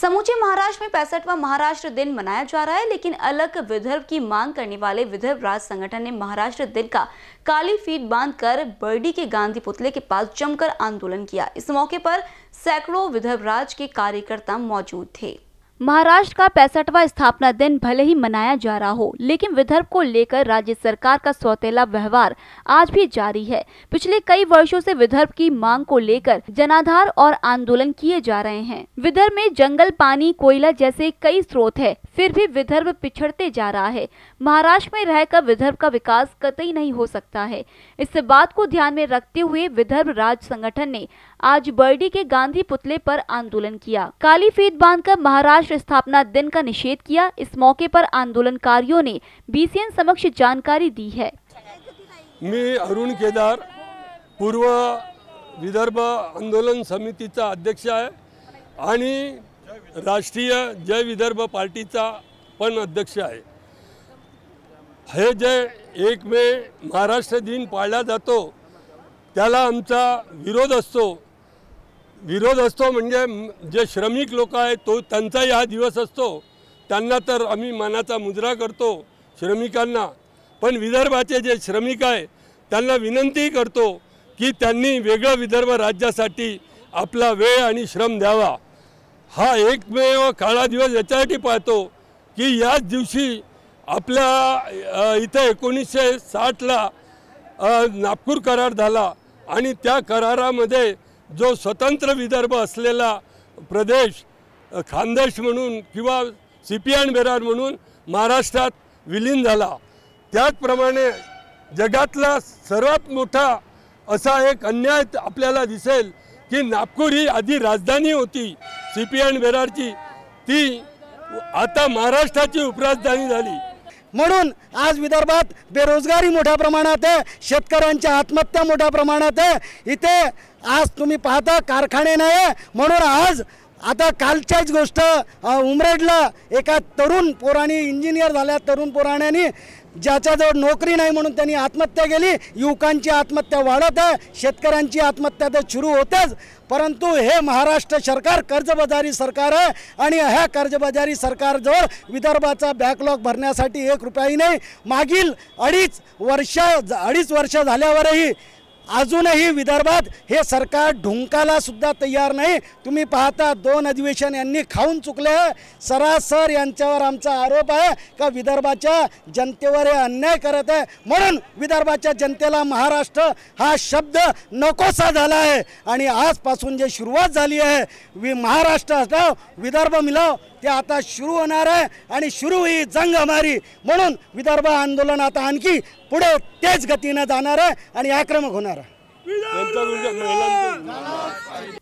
समूचे महाराष्ट्र में पैंसठवा महाराष्ट्र दिन मनाया जा रहा है लेकिन अलग विदर्भ की मांग करने वाले विदर्भ राज संगठन ने महाराष्ट्र दिन का काली फीट बांध कर बर्डी के गांधी पुतले के पास जमकर आंदोलन किया इस मौके पर सैकड़ों विदर्भ राज के कार्यकर्ता मौजूद थे महाराष्ट्र का पैंसठवा स्थापना दिन भले ही मनाया जा रहा हो लेकिन विदर्भ को लेकर राज्य सरकार का सौतेला व्यवहार आज भी जारी है पिछले कई वर्षों से विदर्भ की मांग को लेकर जनाधार और आंदोलन किए जा रहे हैं विदर्भ में जंगल पानी कोयला जैसे कई स्रोत है फिर भी विदर्भ पिछड़ते जा रहा है महाराष्ट्र में रहकर विदर्भ का विकास कतई नहीं हो सकता है इस बात को ध्यान में रखते हुए विदर्भ राज संगठन ने आज बर्डी के गांधी पुतले पर आंदोलन किया काली फीत बांधकर महाराष्ट्र स्थापना दिन का निषेध किया इस मौके पर आंदोलनकारियों ने बीसीएन समक्ष जानकारी दी है मैं अरुण केदार पूर्व विदर्भ आंदोलन का अध्यक्ष है राष्ट्रीय जय विदर्भ पार्टीचा पण अध्यक्ष आहे हे जे एक मे महाराष्ट्र दिन पाळला जातो त्याला आमचा विरोध असतो विरोध असतो म्हणजे जे श्रमिक लोक आहेत तो त्यांचाही हा दिवस असतो त्यांना तर आम्ही मनाचा मुजरा करतो श्रमिकांना पण विदर्भाचे जे श्रमिक आहे त्यांना विनंती करतो की त्यांनी वेगळं विदर्भ राज्यासाठी आपला वेळ आणि श्रम द्यावा हा एकमेव काळा दिवस याच्यासाठी पाहतो की याच दिवशी आपल्या इथं एकोणीसशे साठला नागपूर करार झाला त्या करारामध्ये जो स्वतंत्र विदर्भ असलेला प्रदेश खानदेश म्हणून किंवा सिपियान बेरार म्हणून महाराष्ट्र विलीन झाला जगतला सर्वत मोटा असा एक अन्याय अपने दसेल की नागपूर ही आधी राजधानी होती सी पी एन बेरारची ती आता महाराष्ट्राची उपराजधानी झाली म्हणून आज विदर्भात बेरोजगारी मोठ्या प्रमाणात आहे शेतकऱ्यांच्या आत्महत्या मोठ्या प्रमाणात आहे इथे आज तुम्ही पाहता कारखाने नाही म्हणून आज आता कालच्याच गोष्ट उमरेडला एका तरुण पोराणी इंजिनियर झाल्या तरुण पोराण्याने ज्याच्याजवळ नोकरी नाही म्हणून त्यांनी आत्महत्या केली युवकांची आत्महत्या वाढत आहे शेतकऱ्यांची आत्महत्या तर सुरू होतेच परंतु हे महाराष्ट्र सरकार कर्जबाजारी सरकार आहे आणि ह्या कर्जबाजारी सरकारजवळ विदर्भाचा बॅकलॉग भरण्यासाठी एक रुपयाही नाही मागील अडीच वर्ष अडीच वर्ष झाल्यावरही अजूनही विदर्भात हे सरकार ढुंकाला सुद्धा तयार नाही तुम्ही पाहता दोन अधिवेशन यांनी खाऊन चुकले सरासर यांच्यावर आमचा आरोप आहे का विदर्भाच्या जनतेवर हे अन्याय करत आहे म्हणून विदर्भाच्या जनतेला महाराष्ट्र हा शब्द नकोसा झाला आहे आणि आजपासून जे सुरुवात झाली आहे वि महाराष्ट्र हटाव विदर्भ मिलाव ते आता होना है और शुरू हुई जंग हमारी मनु विदर्भ आंदोलन आता आखी पुढे तेच गतीनं जाणार आहे आणि आक्रमक होना है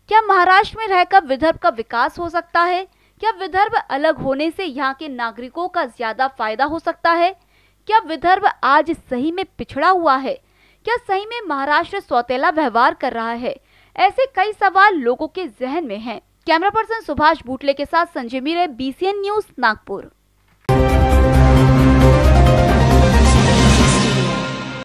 क्या महाराष्ट्र में रहकर विदर्भ का विकास हो सकता है क्या विदर्भ अलग होने से यहाँ के नागरिकों का ज्यादा फायदा हो सकता है क्या विदर्भ आज सही में पिछड़ा हुआ है क्या सही में महाराष्ट्र सौतेला व्यवहार कर रहा है ऐसे कई सवाल लोगों के जहन में हैं कैमरा पर्सन सुभाष बुटले के साथ संजय मीरे बीसीएन न्यूज नागपुर